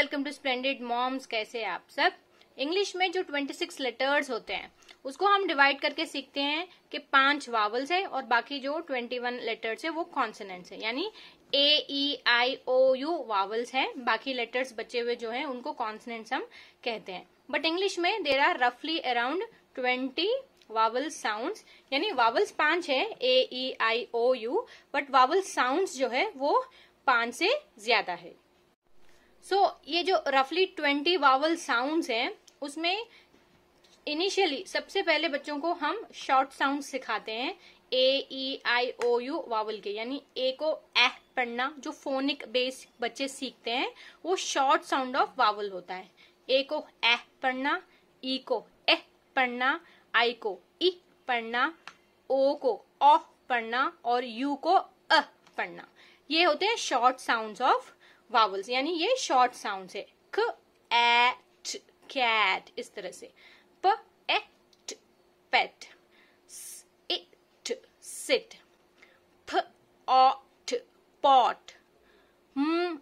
Welcome to splendid moms कैसे आप सब इंग्लिश में जो 26 लेटर्स होते हैं उसको हम डिवाइड करके सीखते हैं कि पांच वावल्स है और बाकी जो 21 लेटर्स है वो कॉन्सनेंट्स है यानी ए E I O you vowels है बाकी लेटर्स बचे हुए जो है उनको कॉन्सनेंट्स हम कहते हैं बट इंग्लिश में देर आर रफली अराउंड ट्वेंटी वावल साउंड यानी वावल्स पांच है A E I O U but vowel sound जो है वो पांच से ज्यादा है सो so, ये जो रफली ट्वेंटी वावल साउंड्स हैं उसमें इनिशियली सबसे पहले बच्चों को हम शॉर्ट साउंड सिखाते हैं ए E I O you vowel के यानी ए को एह पढ़ना जो फोनिक बेस बच्चे सीखते हैं वो शॉर्ट साउंड ऑफ वावल होता है ए को एह पढ़ना ई e को एह पढ़ना आई को ई e पढ़ना ओ को ऑफ पढ़ना और यू को अह पढ़ना ये होते हैं शॉर्ट साउंड्स ऑफ वावल्स यानी ये शॉर्ट साउंड है क एट कैट इस तरह से प एट पेट इट सिट फ ऑट पॉट म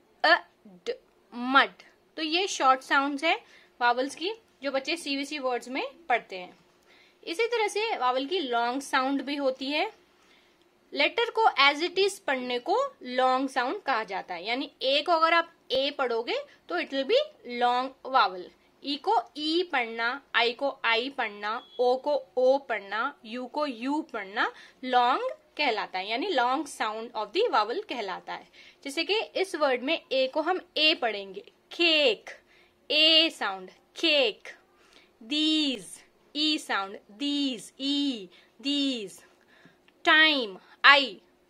मड तो ये शॉर्ट साउंड्स है वावल्स की जो बच्चे सीवीसी वर्ड्स में पढ़ते हैं इसी तरह से वावल की लॉन्ग साउंड भी होती है लेटर को एज इट इज पढ़ने को लॉन्ग साउंड कहा जाता है यानी ए को अगर आप ए पढ़ोगे तो it will be long vowel E को ई e पढ़ना आई को आई पढ़ना ओ को ओ पढ़ना यू को यू पढ़ना लॉन्ग कहलाता है यानी long sound of the vowel कहलाता है जैसे कि इस वर्ड में ए को हम ए पढ़ेंगे cake A sound cake these E sound these E these time I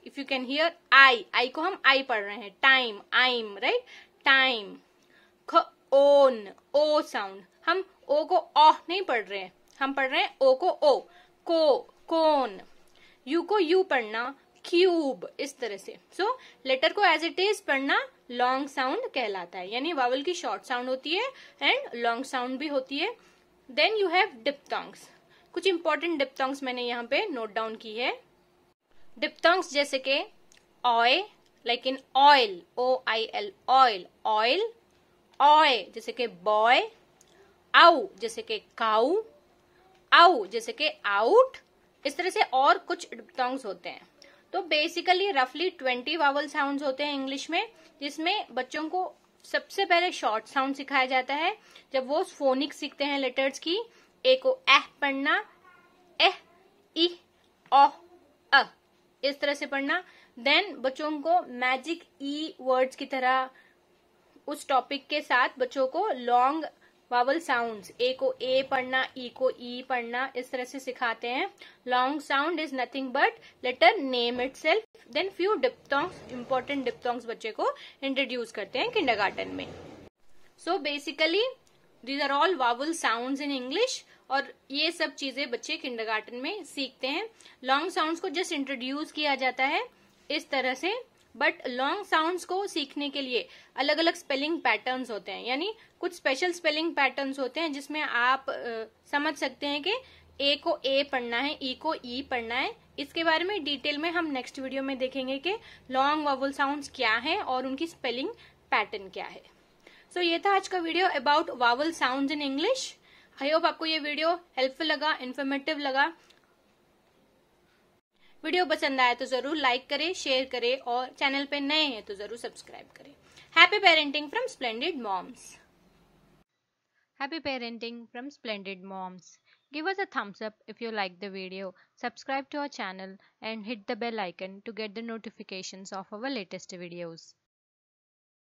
if you can hear I I को हम आई पढ़ रहे हैं टाइम आईम राइट टाइम ख ओन ओ साउंड हम ओ को ओ नहीं पढ़ रहे हैं हम पढ़ रहे हैं ओ को ओ को कोन यू को यू पढ़ना क्यूब इस तरह से सो so, लेटर को एज इट इज पढ़ना लॉन्ग साउंड कहलाता है यानी वावल की शॉर्ट साउंड होती है एंड लॉन्ग साउंड भी होती है देन यू हैव डिप्थोंग्स कुछ इंपॉर्टेंट डिप्थोंग्स मैंने यहाँ पे नोट डाउन की है डिप्टंग्स जैसे के oi like in oil O I L oil oil oi जैसे के बॉय आउ जैसे के काउ आउ जैसे के आउट इस तरह से और कुछ डिप्टोंग्स होते हैं तो बेसिकली रफली ट्वेंटी वावल साउंड होते हैं इंग्लिश में जिसमें बच्चों को सबसे पहले शॉर्ट साउंड सिखाया जाता है जब वो फोनिक सीखते हैं लेटर्स की ए को एह पढ़ना एह इह ओ अ इस तरह से पढ़ना देन बच्चों को मैजिक ई वर्ड्स की तरह उस टॉपिक के साथ बच्चों को लॉन्ग वावल साउंड्स ए को ए पढ़ना ई e को ई e पढ़ना इस तरह से सिखाते हैं long sound is nothing but letter name itself then few diphthongs important diphthongs बच्चे को इंट्रोड्यूस करते हैं किंडर में so basically these are all vowel sound in English और ये सब चीजें बच्चे किंडरगार्टन में सीखते हैं लॉन्ग साउंड्स को जस्ट इंट्रोड्यूस किया जाता है इस तरह से बट लॉन्ग साउंड्स को सीखने के लिए अलग अलग स्पेलिंग पैटर्न्स होते हैं यानी कुछ स्पेशल स्पेलिंग पैटर्न्स होते हैं जिसमें आप आ, समझ सकते हैं कि ए को ए पढ़ना है ई e को ई e पढ़ना है इसके बारे में डिटेल में हम नेक्स्ट वीडियो में देखेंगे कि लॉन्ग वॉवल साउंड क्या है और उनकी स्पेलिंग पैटर्न क्या है सो so, ये था आज का video about vowel sound in English I hope आपको ये वीडियो हेल्पफुल लगा इन्फॉर्मेटिव लगा वीडियो पसंद आया तो जरूर लाइक करें शेयर करें और चैनल पे नए हैं तो जरूर सब्सक्राइब करें happy parenting from splendid moms Happy parenting from Splendid Moms. Give us a thumbs up if you like the video, subscribe to our channel and hit the bell icon to get the notifications of our latest videos.